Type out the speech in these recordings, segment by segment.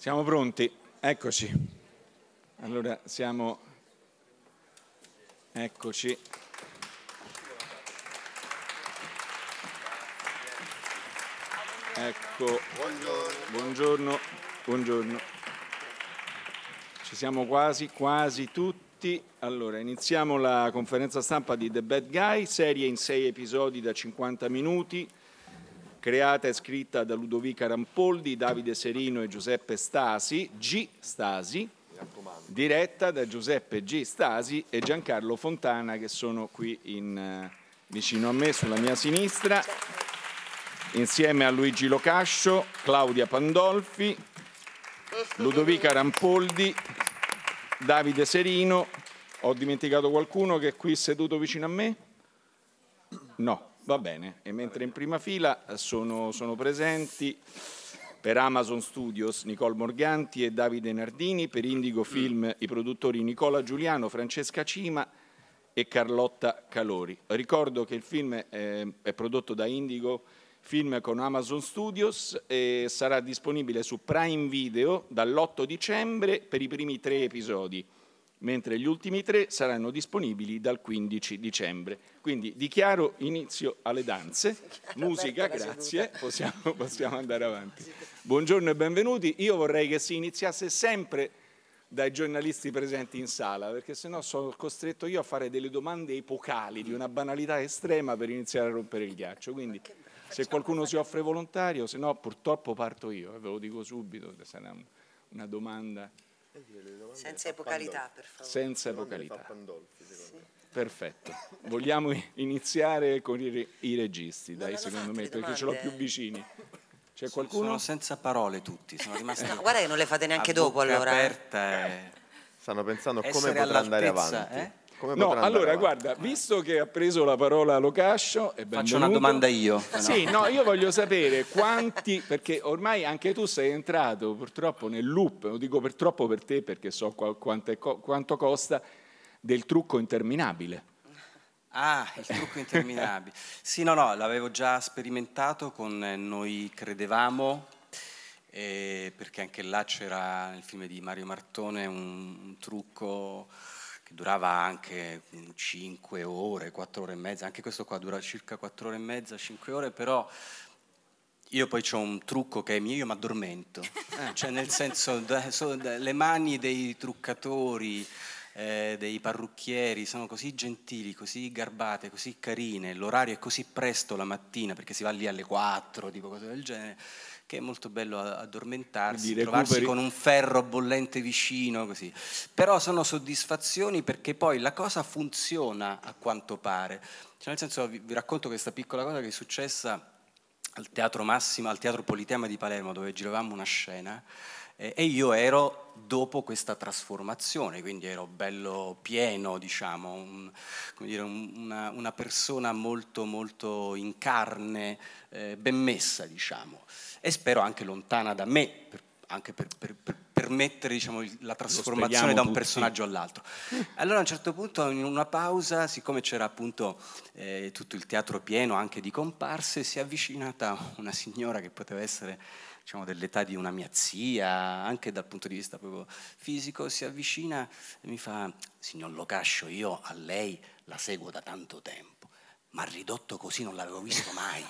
Siamo pronti, eccoci. Allora siamo, eccoci. Ecco, buongiorno, buongiorno. Ci siamo quasi, quasi tutti. Allora, iniziamo la conferenza stampa di The Bad Guy, serie in sei episodi da 50 minuti creata e scritta da Ludovica Rampoldi, Davide Serino e Giuseppe Stasi, G. Stasi, diretta da Giuseppe G. Stasi e Giancarlo Fontana che sono qui in, eh, vicino a me sulla mia sinistra, insieme a Luigi Locascio, Claudia Pandolfi, Ludovica Rampoldi, Davide Serino, ho dimenticato qualcuno che è qui seduto vicino a me? No, Va bene, e mentre in prima fila eh, sono, sono presenti per Amazon Studios Nicole Morganti e Davide Nardini, per Indigo Film i produttori Nicola Giuliano, Francesca Cima e Carlotta Calori. Ricordo che il film è, è prodotto da Indigo Film con Amazon Studios e sarà disponibile su Prime Video dall'8 dicembre per i primi tre episodi mentre gli ultimi tre saranno disponibili dal 15 dicembre. Quindi dichiaro inizio alle danze, musica grazie, possiamo, possiamo andare avanti. Buongiorno e benvenuti, io vorrei che si iniziasse sempre dai giornalisti presenti in sala, perché sennò sono costretto io a fare delle domande epocali di una banalità estrema per iniziare a rompere il ghiaccio. Quindi se qualcuno si offre volontario, se no purtroppo parto io, eh, ve lo dico subito, sarà una domanda senza epocalità, per favore. Senza epocalità. Perfetto. Vogliamo iniziare con i, i registi, dai, secondo me, perché ce l'ho più vicini. C'è qualcuno? Sono senza parole tutti, sono rimasti... no, guarda che non le fate neanche dopo allora. aperta. Stanno pensando come potrà andare avanti. Eh? Come no, allora andare? guarda, visto che ha preso la parola Locascio, faccio una domanda io. Sì, no, io voglio sapere quanti, perché ormai anche tu sei entrato purtroppo nel loop, lo dico purtroppo per te perché so quanto, è, quanto costa, del trucco interminabile. Ah, il trucco interminabile. sì, no, no, l'avevo già sperimentato con eh, Noi Credevamo, eh, perché anche là c'era nel film di Mario Martone un, un trucco che durava anche 5 ore, 4 ore e mezza, anche questo qua dura circa 4 ore e mezza, 5 ore, però io poi ho un trucco che è mio, io mi addormento, eh, cioè nel senso da, so, da, le mani dei truccatori, eh, dei parrucchieri sono così gentili, così garbate, così carine, l'orario è così presto la mattina perché si va lì alle 4, tipo cose del genere, che è molto bello addormentarsi, trovarsi con un ferro bollente vicino, così. Però sono soddisfazioni perché poi la cosa funziona a quanto pare. Cioè, nel senso, vi, racconto questa piccola cosa che è successa al Teatro Massima, al Teatro Politema di Palermo, dove giravamo una scena, e io ero dopo questa trasformazione, quindi ero bello pieno, diciamo, un, dire, una, una, persona molto, molto in carne, eh, ben messa, diciamo, e spero anche lontana da me, per, anche per, per, per permettere diciamo, la trasformazione da un tutti. personaggio all'altro. Allora a un certo punto in una pausa, siccome c'era appunto eh, tutto il teatro pieno anche di comparse, si è avvicinata una signora che poteva essere diciamo, dell'età di una mia zia, anche dal punto di vista proprio fisico, si avvicina e mi fa, signor Locascio, io a lei la seguo da tanto tempo ma ridotto così non l'avevo visto mai.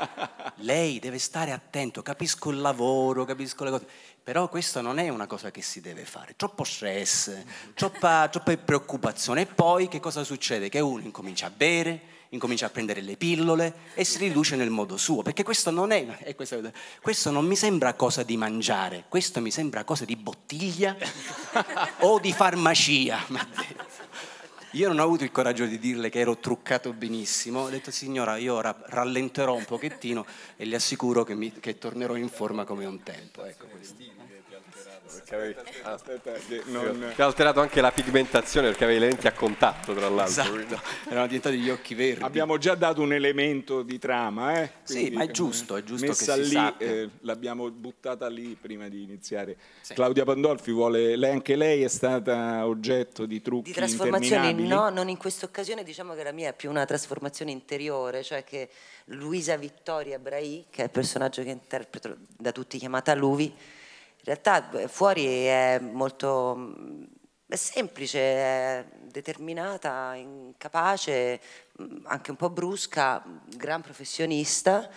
Lei deve stare attento, capisco il lavoro, capisco le cose, però questa non è una cosa che si deve fare, troppo stress, troppa, troppa preoccupazione. E poi che cosa succede? Che uno incomincia a bere, incomincia a prendere le pillole e si riduce nel modo suo, perché questo non, è, eh, questo, questo non mi sembra cosa di mangiare, questo mi sembra cosa di bottiglia o di farmacia, Io non ho avuto il coraggio di dirle che ero truccato benissimo, ho detto signora io ora rallenterò un pochettino e le assicuro che, mi, che tornerò in forma come un tempo. Ecco questo perché avevi... Aspetta, aspetta, aspetta, non... Ti ha alterato anche la pigmentazione perché avevi le lenti a contatto, tra l'altro. Esatto, erano diventati gli occhi verdi. Abbiamo già dato un elemento di trama, eh? Quindi, sì, ma è giusto, è giusto messa lì, eh, l'abbiamo buttata lì prima di iniziare. Sì. Claudia Pandolfi vuole... Lei, anche lei è stata oggetto di trucchi Di trasformazioni, no, non in questa occasione, diciamo che la mia è più una trasformazione interiore, cioè che Luisa Vittoria Brai, che è il personaggio che interpreto da tutti chiamata Luvi, in realtà eh, fuori è molto è semplice, è determinata, incapace, mm, anche un po' brusca, mm, gran professionista,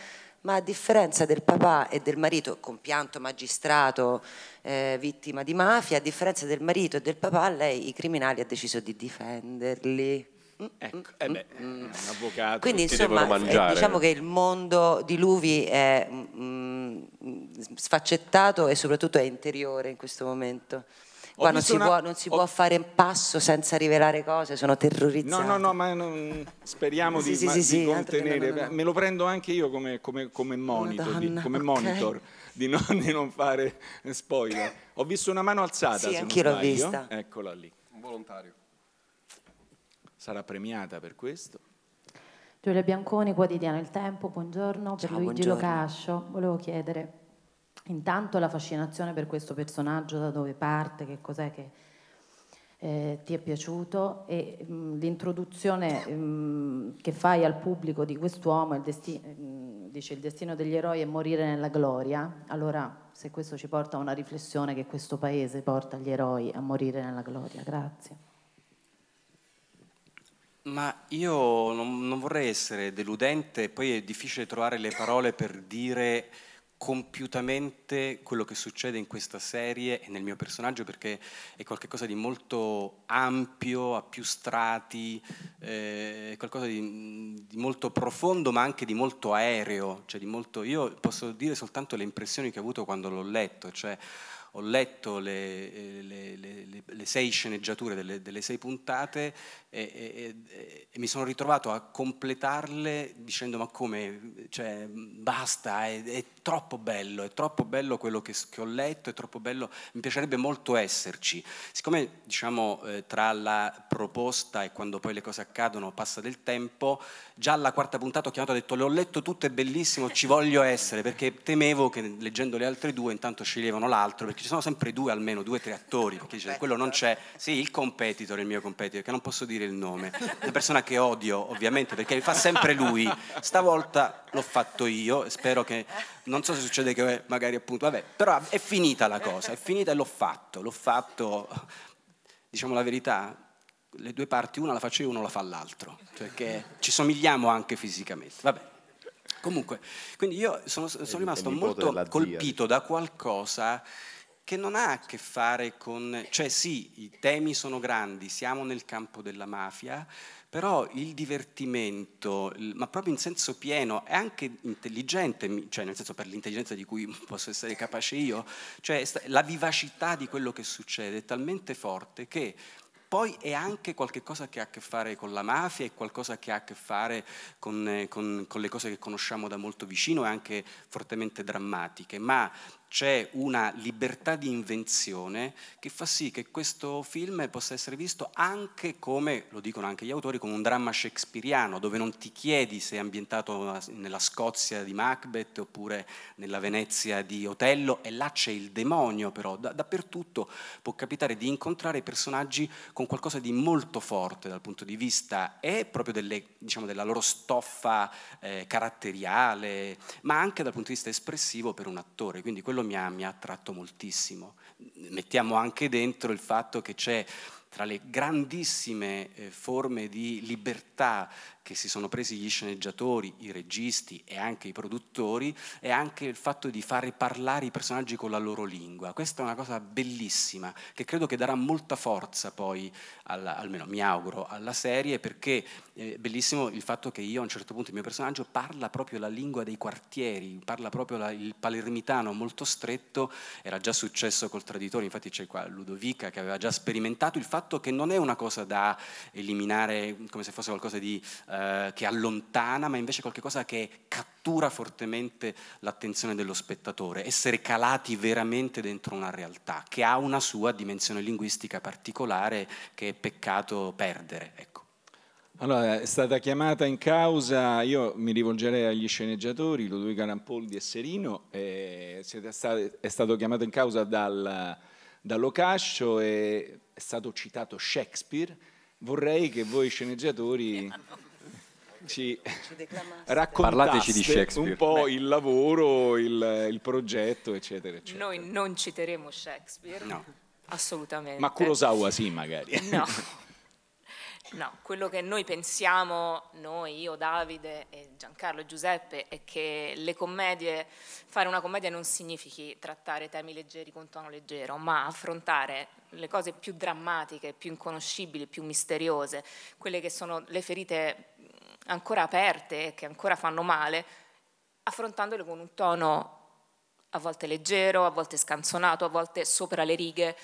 ma a differenza del papà e del marito, compianto magistrato, eh, vittima di mafia, a differenza del marito e del papà, lei i criminali ha deciso di difenderli Ecco, mm, eh beh, mm. un avvocato, Quindi insomma, eh, diciamo che il mondo di Luvi è mh, mm, sfaccettato e soprattutto è interiore in questo momento. Qua non si, una... può, non si, ho... può, fare un passo senza rivelare cose, sono terrorizzato. No, no, no, ma non... speriamo sì, di, sì, ma, sì, di sì, contenere. No, no, Me lo prendo anche io come, come, come monitor, Madonna, di, come okay. monitor di, non, di, non, fare spoiler. Ho visto una mano alzata. Sì, anch'io l'ho vista. Eccola lì. Un volontario sarà premiata per questo. Giulia Bianconi, quotidiano Il Tempo, buongiorno. Per Luigi buongiorno. Locascio volevo chiedere intanto la fascinazione per questo personaggio, da dove parte, che cos'è che eh, ti è piaciuto e mh, mm, l'introduzione mh, mm, che fai al pubblico di quest'uomo, il destino, mm, dice il destino degli eroi è morire nella gloria, allora se questo ci porta a una riflessione che questo paese porta gli eroi a morire nella gloria, grazie. Ma io non, non vorrei essere deludente, poi è difficile trovare le parole per dire compiutamente quello che succede in questa serie e nel mio personaggio perché è qualcosa di molto ampio, a più strati, eh, è qualcosa di, di, molto profondo ma anche di molto aereo, cioè di molto, io posso dire soltanto le impressioni che ho avuto quando l'ho letto, cioè ho letto le, le, le, le sei sceneggiature delle, delle sei puntate e, e, e, mi sono ritrovato a completarle dicendo ma come, cioè, basta, è, è troppo bello, è troppo bello quello che, che, ho letto, è troppo bello, mi piacerebbe molto esserci. Siccome diciamo eh, tra la proposta e quando poi le cose accadono passa del tempo, già alla quarta puntata ho chiamato e ho detto le ho letto tutte, è bellissimo, ci voglio essere, perché temevo che leggendo le altre due intanto sceglievano l'altro, perché ci sono sempre due almeno, due o tre attori, perché dice, quello non c'è, sì, il competitor, il mio competitor, che non posso dire il nome, la persona che odio ovviamente perché fa sempre lui, stavolta l'ho fatto io, spero che, non so se succede che magari appunto, vabbè, però è finita la cosa, è finita e l'ho fatto, l'ho fatto, diciamo la verità, le due parti, una la faccio io, una la fa l'altro, perché ci somigliamo anche fisicamente, vabbè. Comunque, quindi io sono, sono rimasto molto colpito da qualcosa che non ha a che fare con, cioè sì, i temi sono grandi, siamo nel campo della mafia, però il divertimento, ma proprio in senso pieno, è anche intelligente, cioè nel senso per l'intelligenza di cui posso essere capace io, cioè la vivacità di quello che succede è talmente forte che poi è anche qualcosa che ha a che fare con la mafia, è qualcosa che ha a che fare con, eh, con, con, le cose che conosciamo da molto vicino e anche fortemente drammatiche, ma c'è una libertà di invenzione che fa sì che questo film possa essere visto anche come, lo dicono anche gli autori, come un dramma shakespeariano, dove non ti chiedi se è ambientato nella Scozia di Macbeth oppure nella Venezia di Otello, e là c'è il demonio però, da, dappertutto può capitare di incontrare personaggi con qualcosa di molto forte dal punto di vista e proprio delle, diciamo, della loro stoffa eh, caratteriale, ma anche dal punto di vista espressivo per un attore, quindi quello quello mi ha, mi ha attratto moltissimo. Mettiamo anche dentro il fatto che c'è tra le grandissime eh, forme di libertà che si sono presi gli sceneggiatori, i registi e anche i produttori è anche il fatto di fare parlare i personaggi con la loro lingua. Questa è una cosa bellissima che credo che darà molta forza poi, alla, almeno mi auguro, alla serie perché eh, è bellissimo il fatto che io a un certo punto il mio personaggio parla proprio la lingua dei quartieri, parla proprio la, il palermitano molto stretto, era già successo col traditore, infatti c'è qua Ludovica che aveva già sperimentato il fatto che non è una cosa da eliminare come se fosse qualcosa di... Uh, eh, che allontana, ma invece qualcosa che cattura fortemente l'attenzione dello spettatore, essere calati veramente dentro una realtà che ha una sua dimensione linguistica particolare che è peccato perdere. Ecco. Allora, è stata chiamata in causa, io mi rivolgerei agli sceneggiatori, Ludovico Rampoldi e Serino, eh, stati, è stato chiamato in causa dal, dall'Ocascio e è stato citato Shakespeare, vorrei che voi sceneggiatori ci, ci raccontaste di un po' Beh. il lavoro, il, il progetto, eccetera, eccetera. Noi non citeremo Shakespeare, no. assolutamente. Ma Kurosawa sì, magari. No. No, quello che noi pensiamo, noi, io, Davide, e Giancarlo e Giuseppe, è che le commedie, fare una commedia non significhi trattare temi leggeri con tono leggero, ma affrontare le cose più drammatiche, più inconoscibili, più misteriose, quelle che sono le ferite ancora aperte e che ancora fanno male, affrontandole con un tono a volte leggero, a volte scanzonato, a volte sopra le righe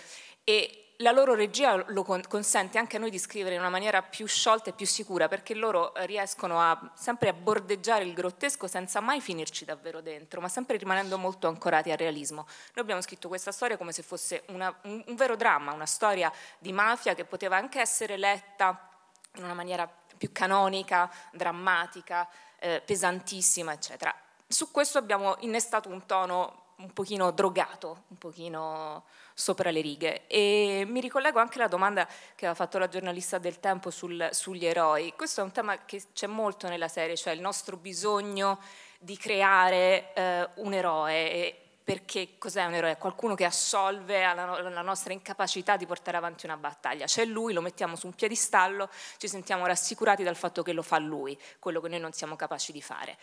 e la loro regia lo consente anche a noi di scrivere in una maniera più sciolta e più sicura perché loro riescono a, sempre a bordeggiare il grottesco senza mai finirci davvero dentro, ma sempre rimanendo molto ancorati al realismo. Noi abbiamo scritto questa storia come se fosse una, un, un vero dramma, una storia di mafia che poteva anche essere letta in una maniera più canonica, drammatica, eh, pesantissima, eccetera. Su questo abbiamo innestato un tono un pochino drogato, un pochino sopra le righe. E mi ricollego anche alla domanda che ha fatto la giornalista del tempo sul, sugli eroi. Questo è un tema che c'è molto nella serie, cioè il nostro bisogno di creare eh, un eroe. E perché cos'è un eroe? Qualcuno che assolve alla, nostra incapacità di portare avanti una battaglia. C'è lui, lo mettiamo su un piedistallo, ci sentiamo rassicurati dal fatto che lo fa lui, quello che noi non siamo capaci di fare.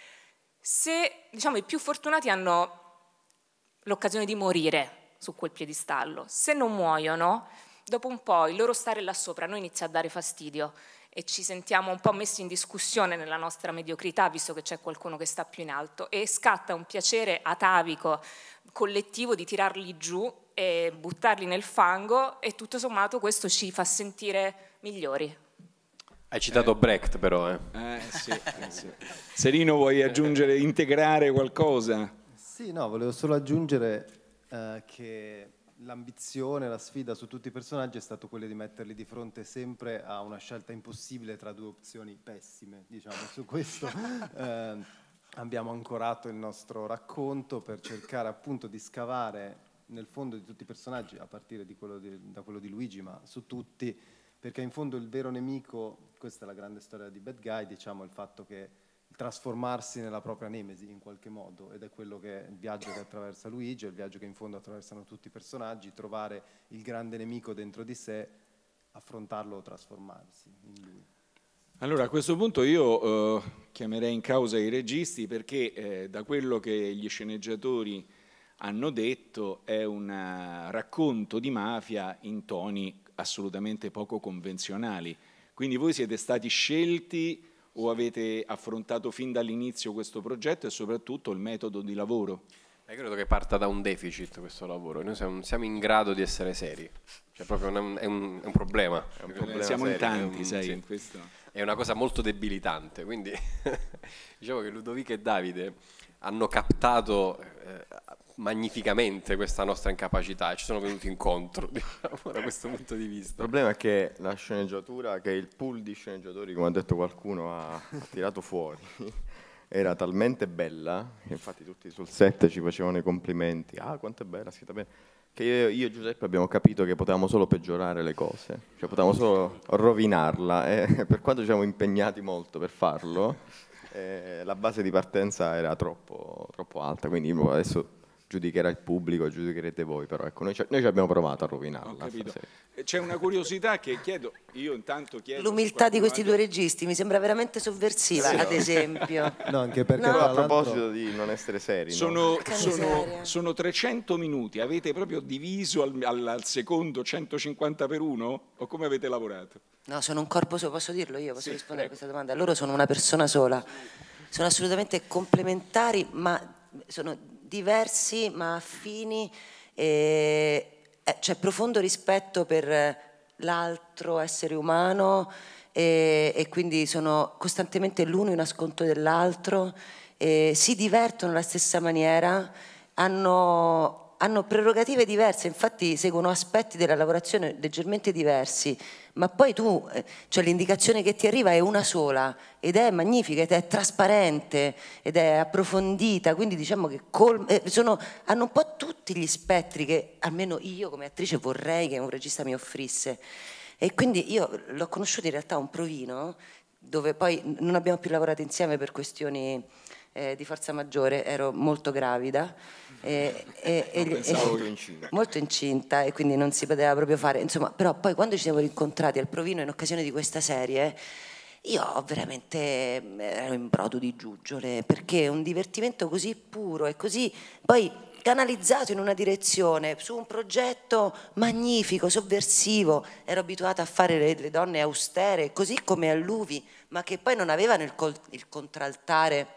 Se diciamo, i più fortunati hanno l'occasione di morire su quel piedistallo, se non muoiono, dopo un po' il loro stare là sopra a noi inizia a dare fastidio e ci sentiamo un po' messi in discussione nella nostra mediocrità, visto che c'è qualcuno che sta più in alto, e scatta un piacere atavico, collettivo di tirarli giù e buttarli nel fango e tutto sommato questo ci fa sentire migliori. Hai citato eh, Brecht però, eh. eh, sì, eh, sì. Serino vuoi aggiungere, integrare qualcosa? Sì, no, volevo solo aggiungere eh, che l'ambizione, la sfida su tutti i personaggi è stata quella di metterli di fronte sempre a una scelta impossibile tra due opzioni pessime, diciamo, su questo eh, abbiamo ancorato il nostro racconto per cercare appunto di scavare nel fondo di tutti i personaggi, a partire quello di, da quello di Luigi, ma su tutti, perché in fondo il vero nemico, questa è la grande storia di Bad Guy, diciamo il fatto che trasformarsi nella propria nemesi in qualche modo ed è quello che è il viaggio che attraversa Luigi, è il viaggio che in fondo attraversano tutti i personaggi, trovare il grande nemico dentro di sé, affrontarlo o trasformarsi in lui. Allora a questo punto io eh, chiamerei in causa i registi perché eh, da quello che gli sceneggiatori hanno detto è un eh, racconto di mafia in toni assolutamente poco convenzionali. Quindi voi siete stati scelti o avete affrontato fin dall'inizio questo progetto e soprattutto il metodo di lavoro? Io credo che parta da un deficit questo lavoro, noi siamo, siamo in grado di essere seri, cioè proprio un, è, un, è, un, problema. È un problema siamo serio, in tanti, è un, sai, sì. in questo. È una cosa molto debilitante, quindi diciamo che Ludovica e Davide hanno captato eh, magnificamente questa nostra incapacità e ci sono venuti incontro diciamo, da questo punto di vista. Il problema è che la sceneggiatura, che il pool di sceneggiatori, come ha detto qualcuno, ha tirato fuori, era talmente bella, infatti tutti sul set ci facevano i complimenti, ah quanto è bella, scritta bene, che io, io, e Giuseppe abbiamo capito che potevamo solo peggiorare le cose, cioè potevamo solo rovinarla e eh, per quanto ci siamo impegnati molto per farlo, eh, la base di partenza era troppo, troppo alta, quindi boh, adesso giudicherà il pubblico, giudicherete voi, però ecco, noi, ci, noi ci abbiamo provato a rovinarla. Eh, c'è una curiosità che chiedo, io intanto chiedo... L'umiltà di questi due registi mi sembra veramente sovversiva, sì, no. ad esempio. No, anche perché... No. a proposito di non essere seri... Sono, no. sono, sono 300 minuti, avete proprio diviso al, al, secondo 150 per uno? O come avete lavorato? No, sono un corpo solo, posso dirlo io, posso sì, rispondere ecco. a questa domanda. Loro sono una persona sola, sono assolutamente complementari, ma sono diversi ma affini, eh, c'è profondo rispetto per l'altro essere umano e, e, quindi sono costantemente l'uno in ascolto dell'altro, si divertono alla stessa maniera, hanno hanno prerogative diverse, infatti seguono aspetti della lavorazione leggermente diversi, ma poi tu, eh, cioè l'indicazione che ti arriva è una sola ed è magnifica, ed è trasparente, ed è approfondita, quindi diciamo che eh, sono, hanno un po' tutti gli spettri che almeno io come attrice vorrei che un regista mi offrisse. E quindi io l'ho conosciuto in realtà a un provino, dove poi non abbiamo più lavorato insieme per questioni eh, di forza maggiore, ero molto gravida e, e, e, molto, incinta. molto incinta e quindi non si poteva proprio fare insomma però poi quando ci siamo rincontrati al provino in occasione di questa serie io veramente ero in brodo di giuggiole perché un divertimento così puro e così poi canalizzato in una direzione, su un progetto magnifico, sovversivo. Ero abituata a fare le, le donne austere, così come alluvi, ma che poi non avevano il, col, il contraltare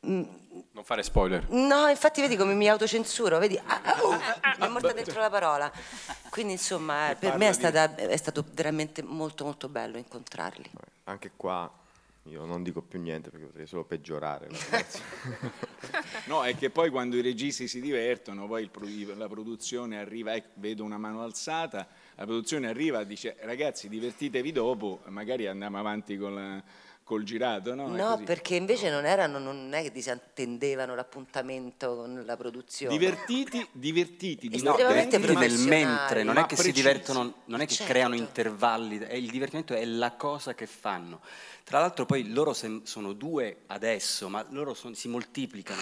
non fare spoiler. No, infatti vedi come mi autocensuro, vedi, ah, ah oh, mi è morta dentro la parola. Quindi insomma, eh, per me è, stata, è, stato veramente molto molto bello incontrarli. Anche qua io non dico più niente perché potrei solo peggiorare. no, è che poi quando i registi si divertono, poi la produzione arriva, ecco, vedo una mano alzata, la produzione arriva e dice ragazzi divertitevi dopo, magari andiamo avanti con la col girato, no? No, perché invece non erano, non è che disattendevano l'appuntamento con la produzione. Divertiti, divertiti, di no, eh? divertiti nel mentre, non è che precisi. si divertono, non è che certo. creano intervalli, il divertimento è la cosa che fanno. Tra l'altro poi loro sono due adesso, ma loro son, si moltiplicano,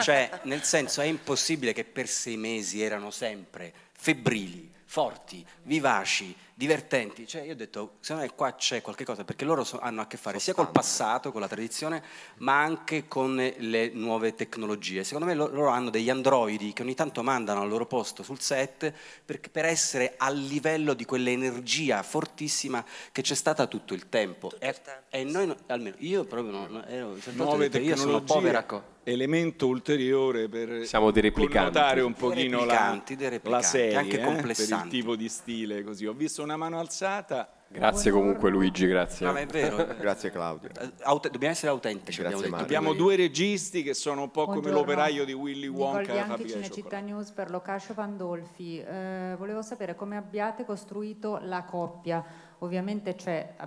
cioè nel senso è impossibile che per sei mesi erano sempre febbrili forti, vivaci, divertenti. Cioè, io ho detto, secondo me qua c'è qualche cosa, perché loro so, hanno a che fare sia col passato, con la tradizione, ma anche con le nuove tecnologie. Secondo me loro hanno degli androidi che ogni tanto mandano al loro posto sul set per, per essere al livello di quell'energia fortissima che c'è stata tutto il tempo. Tutto e, il tempo, e sì. noi, almeno io proprio non, ero, nuove io sono povera elemento ulteriore per Siamo connotare un pochino la, la serie, anche eh, per il tipo di stile così. Ho visto una mano alzata. Grazie Buongiorno. comunque Luigi, grazie. Ah, grazie Claudio. Eh, Aut dobbiamo essere autentici. Grazie abbiamo, abbiamo due registi che sono un po' Buongiorno. come l'operaio di Willy Wonka. Ricordi anche Cinecittà News per Locascio Pandolfi. Eh, volevo sapere come abbiate costruito la coppia Ovviamente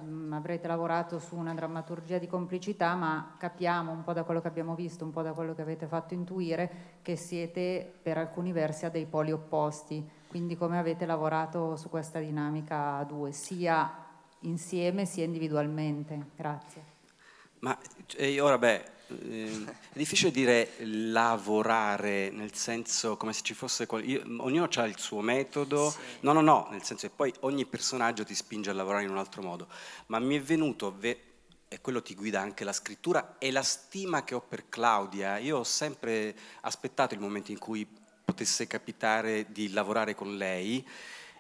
mm, avrete lavorato su una drammaturgia di complicità, ma capiamo un po' da quello che abbiamo visto, un po' da quello che avete fatto intuire, che siete per alcuni versi a dei poli opposti. Quindi come avete lavorato su questa dinamica a due, sia insieme sia individualmente? Grazie. Ma ora beh, Ehm, è difficile dire lavorare, nel senso come se ci fosse... Qual- io, ognuno ha il suo metodo, sì. no no no, nel senso che poi ogni personaggio ti spinge a lavorare in un altro modo, ma mi è venuto... Ve- e quello ti guida anche la scrittura e la stima che ho per Claudia. Io ho sempre aspettato il momento in cui potesse capitare di lavorare con lei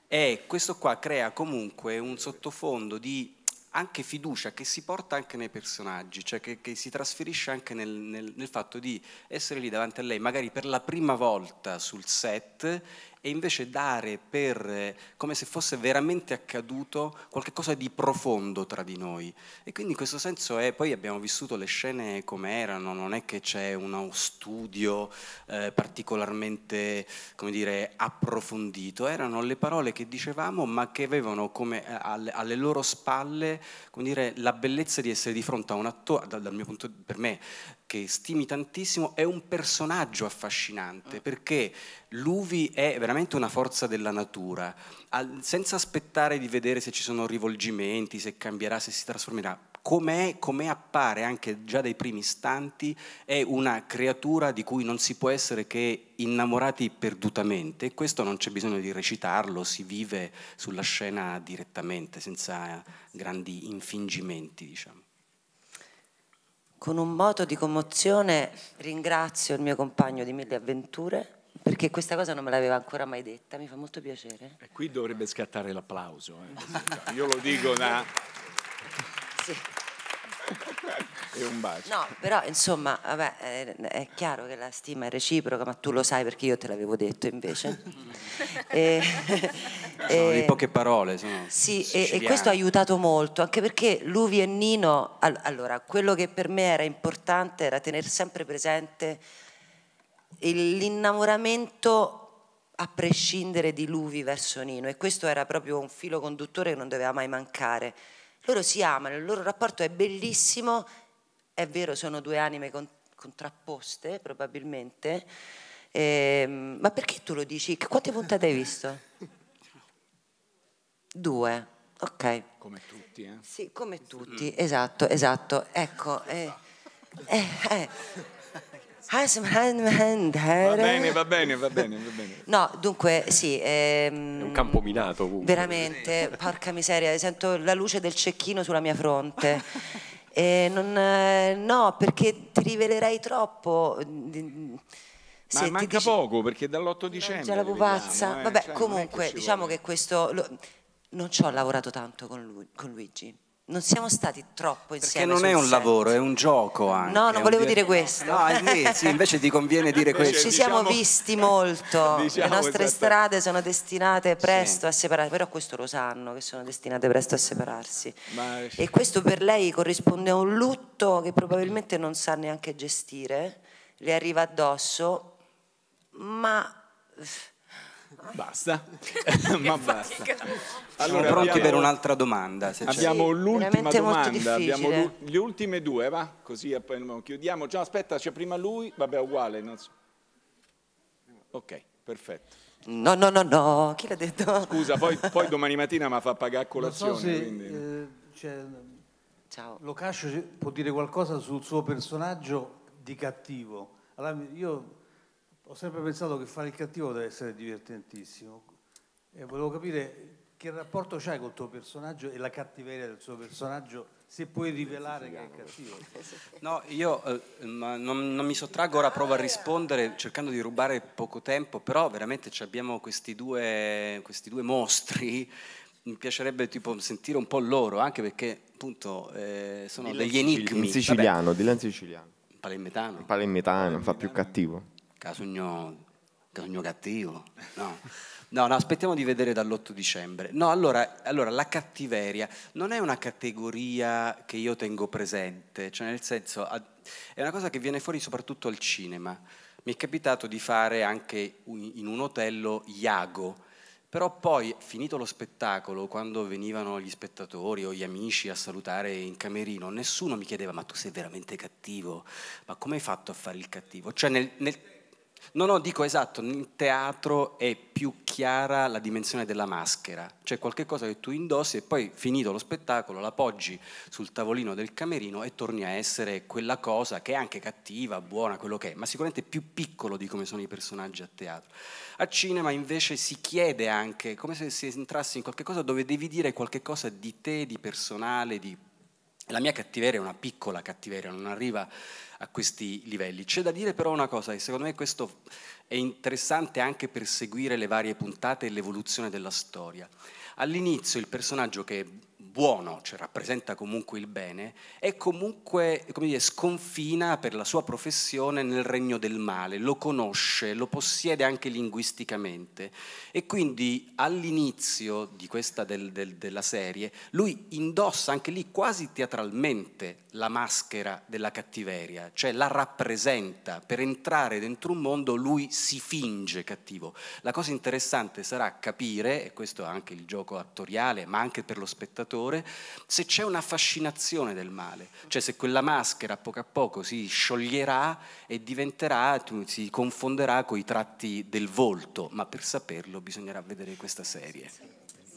e questo qua crea comunque un sottofondo di anche fiducia che si porta anche nei personaggi, cioè che, che si trasferisce anche nel, nel, nel, fatto di essere lì davanti a lei, magari per la prima volta sul set e invece dare per, come se fosse veramente accaduto, qualcosa di profondo tra di noi. E quindi in questo senso è, poi abbiamo vissuto le scene come erano, non è che c'è uno studio eh, particolarmente, come dire, approfondito, erano le parole che dicevamo ma che avevano come, eh, alle, alle, loro spalle, come dire, la bellezza di essere di fronte a un attore, dal, dal mio punto, per me, che stimi tantissimo, è un personaggio affascinante ah. perché Luvi è veramente una forza della natura, Al, senza aspettare di vedere se ci sono rivolgimenti, se cambierà, se si trasformerà. com'è, com appare anche già dai primi istanti, è una creatura di cui non si può essere che innamorati perdutamente. Questo non c'è bisogno di recitarlo, si vive sulla scena direttamente, senza grandi infingimenti, diciamo. Con un moto di commozione ringrazio il mio compagno di mille avventure perché questa cosa non me l'aveva ancora mai detta, mi fa molto piacere. E qui dovrebbe scattare l'applauso. Eh. Io lo dico da... Sì. E un bacio. No, però insomma, vabbè, è, è, chiaro che la stima è reciproca, ma tu lo sai perché io te l'avevo detto invece. e, sono di poche parole. sì, e, e, questo ha aiutato molto, anche perché Luvi e Nino, all, allora, quello che per me era importante era tenere sempre presente l'innamoramento a prescindere di Luvi verso Nino e questo era proprio un filo conduttore che non doveva mai mancare. Loro si amano, il loro rapporto è bellissimo è vero, sono due anime con, contrapposte probabilmente, eh, ma perché tu lo dici? Quante puntate hai visto? Due, ok. Come tutti, eh? Sì, come tutti, esatto, esatto. Ecco, eh, eh, eh. Va bene, va bene, va bene, va bene. No, dunque, sì. Ehm, è un campo minato comunque. Veramente, porca miseria, sento la luce del cecchino sulla mia fronte. Eh, non, no, perché ti rivelerei troppo. Mm, mm, se manca dici... poco perché dall'8 dicembre. C'è la pupazza. eh. Vabbè, cioè, comunque, diciamo che questo. Lo... non ci ho lavorato tanto con, lui, con Luigi non siamo stati troppo insieme. Perché non è un set. lavoro, è un gioco anche. No, non volevo dire questo. No, invece, sì, invece ti conviene dire invece, questo. Ci siamo diciamo, visti molto, diciamo, le nostre esatto. strade sono destinate presto sì. a separarsi, però questo lo sanno che sono destinate presto a separarsi. Ma... E questo per lei corrisponde a un lutto che probabilmente non sa neanche gestire, le arriva addosso, ma Basta, ma basta. Allora, Siamo pronti abbiamo, per un'altra domanda. abbiamo l'ultima domanda, abbiamo le ultime due, va? Così poi chiudiamo. Già, aspetta, c'è prima lui, vabbè, uguale. So. Ok, perfetto. No, no, no, no, chi l'ha detto? Scusa, poi, poi domani mattina mi fa pagare colazione. Non so se, quindi... eh, cioè, Ciao. Locascio può dire qualcosa sul suo personaggio di cattivo. Allora, io ho sempre pensato che fare il cattivo deve essere divertentissimo e volevo capire che rapporto c'hai col tuo personaggio e la cattiveria del suo personaggio se puoi rivelare che è cattivo. No, io eh, non, non, mi sottraggo ora, provo a rispondere cercando di rubare poco tempo, però veramente abbiamo questi due, questi due mostri mi piacerebbe tipo, sentire un po' loro, anche perché appunto eh, sono degli enigmi. In siciliano, Vabbè. in siciliano. Palermitano. Palermitano, fa più cattivo. Casugno, Casugno cattivo. No. no, no, aspettiamo di vedere dall'8 dicembre. No, allora, allora, la cattiveria non è una categoria che io tengo presente, cioè nel senso è una cosa che viene fuori soprattutto al cinema. Mi è capitato di fare anche in un hotel Iago, però poi finito lo spettacolo quando venivano gli spettatori o gli amici a salutare in camerino nessuno mi chiedeva ma tu sei veramente cattivo ma come hai fatto a fare il cattivo cioè nel, nel No, no, dico esatto, nel teatro è più chiara la dimensione della maschera, cioè qualcosa che tu indossi e poi finito lo spettacolo la poggi sul tavolino del camerino e torni a essere quella cosa che è anche cattiva, buona, quello che è, ma sicuramente più piccolo di come sono i personaggi a teatro. A cinema invece si chiede anche, come se si entrasse in qualcosa dove devi dire qualcosa di te, di personale, di la mia cattiveria è una piccola cattiveria, non arriva a questi livelli. C'è da dire però una cosa, e secondo me questo è interessante anche per seguire le varie puntate e l'evoluzione della storia. All'inizio il personaggio che buono, cioè rappresenta comunque il bene, è comunque, come dire, sconfina per la sua professione nel regno del male, lo conosce, lo possiede anche linguisticamente. E quindi all'inizio di questa del, del, della serie, lui indossa anche lì quasi teatralmente la maschera della cattiveria, cioè la rappresenta, per entrare dentro un mondo lui si finge cattivo. La cosa interessante sarà capire, e questo è anche il gioco attoriale, ma anche per lo spettatore, dolore, se c'è una fascinazione del male, cioè se quella maschera a poco a poco si scioglierà e diventerà, si confonderà con i tratti del volto, ma per saperlo bisognerà vedere questa serie.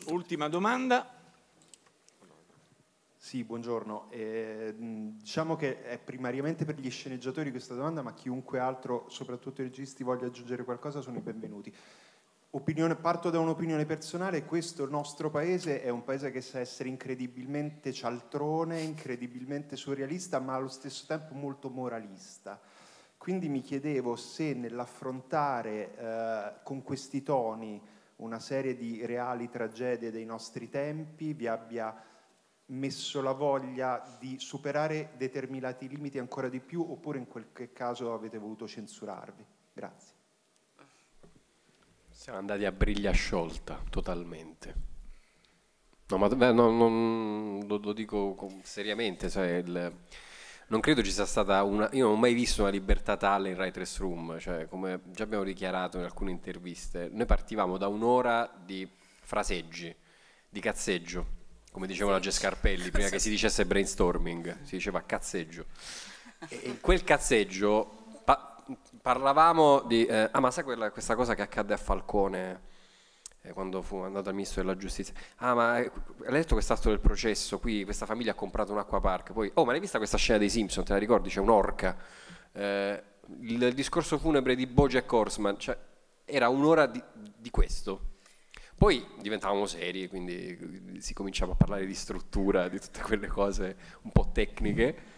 Ultima domanda. Sì, buongiorno. Eh, diciamo che è primariamente per gli sceneggiatori questa domanda, ma chiunque altro, soprattutto i registi, voglia aggiungere qualcosa sono i benvenuti. Opinione, parto da un'opinione personale, questo nostro paese è un paese che sa essere incredibilmente cialtrone, incredibilmente surrealista, ma allo stesso tempo molto moralista. Quindi mi chiedevo se nell'affrontare eh, con questi toni una serie di reali tragedie dei nostri tempi vi abbia messo la voglia di superare determinati limiti ancora di più oppure in qualche caso avete voluto censurarvi. Grazie siamo andati a briglia sciolta totalmente. No, ma beh, no, no, lo, lo, dico seriamente, cioè il, non credo ci sia stata una... Io non ho mai visto una libertà tale in Rai Dress Room, cioè come già abbiamo dichiarato in alcune interviste, noi partivamo da un'ora di fraseggi, di cazzeggio, come diceva la Gescarpelli, prima che si dicesse brainstorming, si diceva cazzeggio. E, e quel cazzeggio parlavamo di... Eh, ah, ma sai quella, questa cosa che accadde a Falcone eh, quando fu andato al ministro della giustizia? Ah, ma eh, hai letto quest'altro del processo? Qui questa famiglia ha comprato un acquapark. Poi, oh, ma l'hai vista questa scena dei Simpson? Te la ricordi? C'è un'orca. Eh, il, il, discorso funebre di Bojack Horseman, cioè, era un'ora di, di questo. Poi diventavamo seri, quindi si cominciava a parlare di struttura, di tutte quelle cose un po' tecniche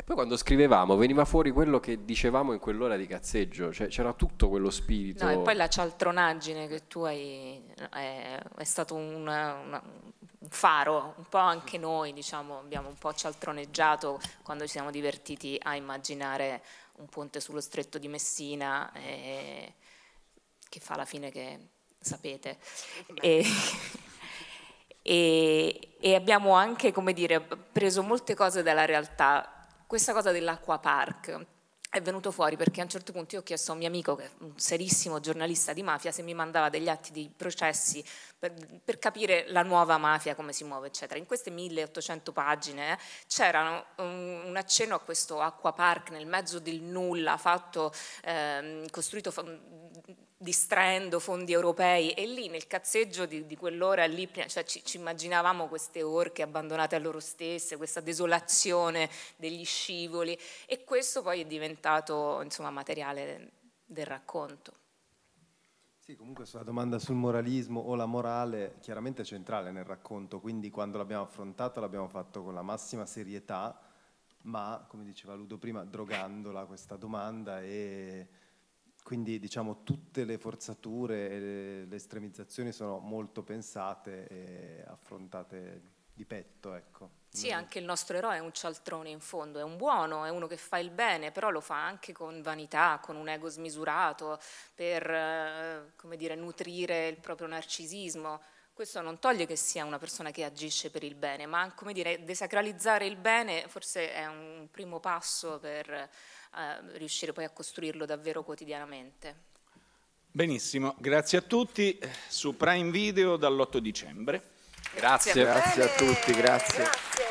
e poi quando scrivevamo veniva fuori quello che dicevamo in quell'ora di cazzeggio, cioè c'era tutto quello spirito. No, e poi la cialtronaggine che tu hai è, eh, è stato una, un faro, un po' anche noi diciamo, abbiamo un po' cialtroneggiato quando ci siamo divertiti a immaginare un ponte sullo stretto di Messina eh, che fa la fine che sapete. E, e, e abbiamo anche, come dire, preso molte cose dalla realtà questa cosa dell'acqua park è venuto fuori perché a un certo punto io ho chiesto a un mio amico, che è un serissimo giornalista di mafia, se mi mandava degli atti di processi per, per, capire la nuova mafia, come si muove, eccetera. In queste 1800 pagine c'era un, un, accenno a questo acquapark nel mezzo del nulla, fatto, eh, costruito distraendo fondi europei e lì nel cazzeggio di, di quell'ora lì, cioè, ci, ci, immaginavamo queste orche abbandonate a loro stesse, questa desolazione degli scivoli e questo poi è diventato insomma, materiale del racconto. Sì, comunque sulla domanda sul moralismo o la morale chiaramente è centrale nel racconto, quindi quando l'abbiamo affrontata l'abbiamo fatto con la massima serietà, ma come diceva Ludo prima, drogandola questa domanda e quindi diciamo tutte le forzature e le estremizzazioni sono molto pensate e affrontate di petto, ecco. Sì, mm. anche il nostro eroe è un cialtrone in fondo, è un buono, è uno che fa il bene, però lo fa anche con vanità, con un ego smisurato, per eh, dire, nutrire il proprio narcisismo. Questo non toglie che sia una persona che agisce per il bene, ma dire, desacralizzare il bene forse è un primo passo per a riuscire poi a costruirlo davvero quotidianamente. Benissimo, grazie a tutti su Prime Video dall'8 dicembre. Grazie. Grazie a, grazie a tutti, grazie. grazie.